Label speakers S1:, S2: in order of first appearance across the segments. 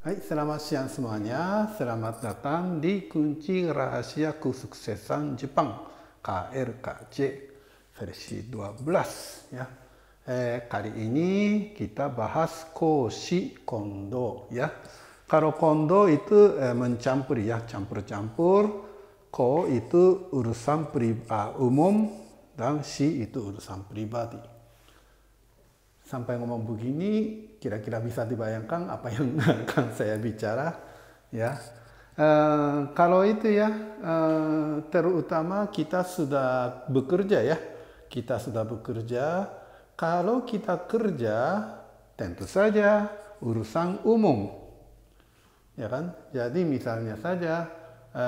S1: Hai, selamat siang semuanya. Selamat datang di Kunci Rahasia Kesuksesan Jepang KRKC versi 12 ya. Eh, kali ini kita bahas Koshi Kondo ya. Kalau Kondo itu eh, mencampur ya, campur-campur. Ko itu urusan pribadi uh, umum dan si itu urusan pribadi sampai ngomong begini kira-kira bisa dibayangkan apa yang akan saya bicara ya e, kalau itu ya e, terutama kita sudah bekerja ya kita sudah bekerja kalau kita kerja tentu saja urusan umum ya kan jadi misalnya saja e,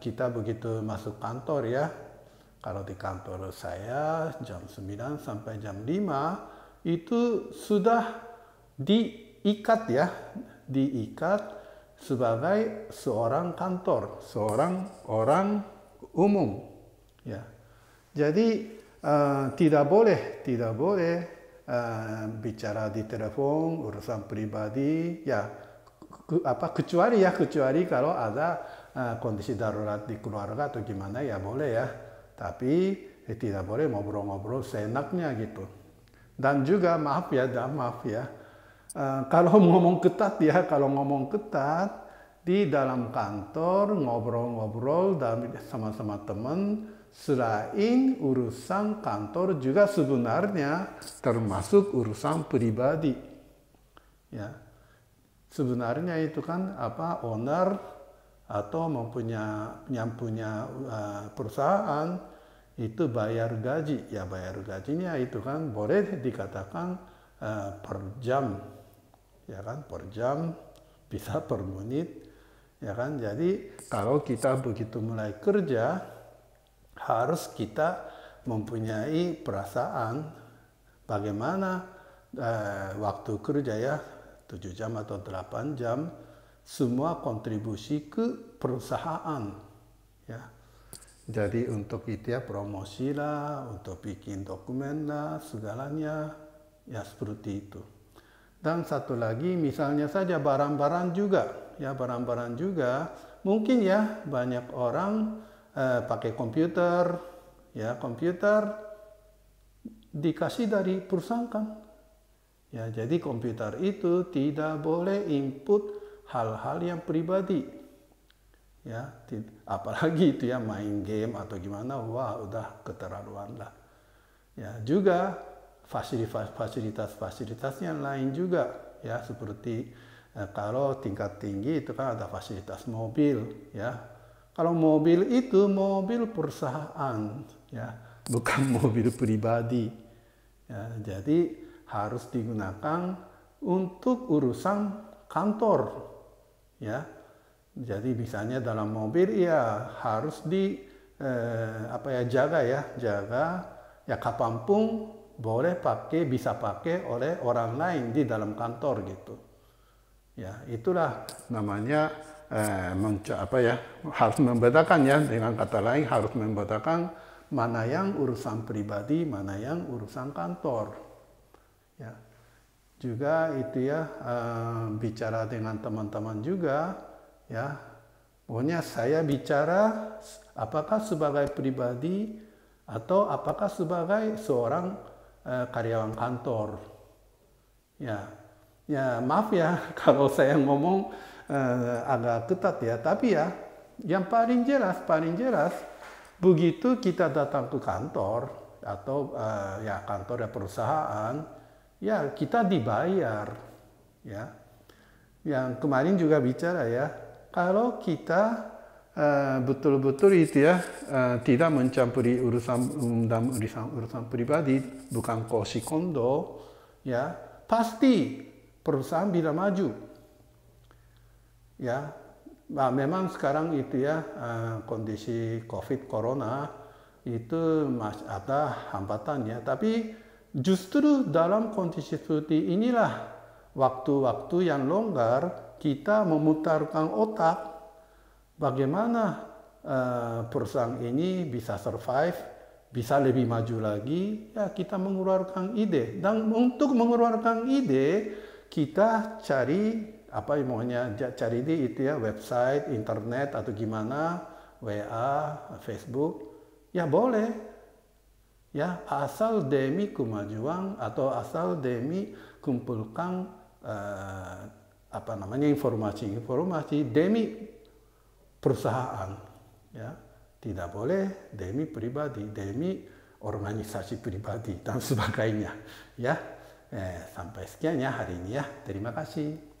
S1: kita begitu masuk kantor ya kalau di kantor saya jam 9 sampai jam 5 itu sudah diikat ya, diikat sebagai seorang kantor, seorang orang umum. Ya. Jadi uh, tidak boleh, tidak boleh uh, bicara di telepon urusan pribadi. Ya, ke, apa kecuali ya kecuali kalau ada uh, kondisi darurat di keluarga atau gimana ya boleh ya. Tapi eh, tidak boleh ngobrol-ngobrol seenaknya gitu. Dan juga maaf ya, maaf ya, uh, kalau ngomong ketat ya, kalau ngomong ketat di dalam kantor ngobrol-ngobrol dan sama-sama teman selain urusan kantor juga sebenarnya termasuk urusan pribadi ya sebenarnya itu kan apa owner atau mempunyai yang punya uh, perusahaan itu bayar gaji ya bayar gajinya itu kan boleh dikatakan uh, per jam ya kan per jam bisa per menit ya kan jadi kalau kita begitu mulai kerja harus kita mempunyai perasaan bagaimana uh, waktu kerja ya 7 jam atau 8 jam semua kontribusi ke perusahaan ya jadi untuk itu ya promosi lah, untuk bikin dokumen lah, segalanya ya seperti itu. Dan satu lagi misalnya saja barang-barang juga, ya barang-barang juga mungkin ya banyak orang eh, pakai komputer, ya komputer dikasih dari perusahaan kan. Ya jadi komputer itu tidak boleh input hal-hal yang pribadi ya apalagi itu ya main game atau gimana wah udah keterlaluan lah ya juga fasilitas-fasilitas-fasilitasnya lain juga ya seperti eh, kalau tingkat tinggi itu kan ada fasilitas mobil ya kalau mobil itu mobil perusahaan ya bukan mobil pribadi ya, jadi harus digunakan untuk urusan kantor ya jadi misalnya dalam mobil ya harus di eh, apa ya jaga ya, jaga ya kapanpun boleh pakai bisa pakai oleh orang lain di dalam kantor gitu. Ya, itulah namanya eh, apa ya harus membedakan ya dengan kata lain harus membedakan mana yang urusan pribadi, mana yang urusan kantor. Ya. Juga itu ya eh, bicara dengan teman-teman juga Ya, pokoknya saya bicara apakah sebagai pribadi atau apakah sebagai seorang e, karyawan kantor. Ya, ya maaf ya kalau saya ngomong e, agak ketat ya, tapi ya yang paling jelas, paling jelas begitu kita datang ke kantor atau e, ya kantor dan ya, perusahaan, ya kita dibayar, ya. Yang kemarin juga bicara ya, kalau kita eh, betul-betul uh, itu ya uh, tidak mencampuri urusan umum dan urusan urusan pribadi bukan kosi kondo ya pasti perusahaan bila maju ya nah, memang sekarang itu ya uh, kondisi covid corona itu masih ada hambatan ya tapi justru dalam kondisi seperti inilah waktu-waktu yang longgar kita memutarkan otak bagaimana uh, perusahaan ini bisa survive, bisa lebih maju lagi, ya kita mengeluarkan ide. Dan untuk mengeluarkan ide, kita cari apa maunya cari di itu ya website, internet atau gimana, WA, Facebook, ya boleh. Ya, asal demi kemajuan atau asal demi kumpulkan uh, apa namanya informasi-informasi demi perusahaan ya tidak boleh demi pribadi demi organisasi pribadi dan sebagainya ya eh, sampai sekian ya hari ini ya terima kasih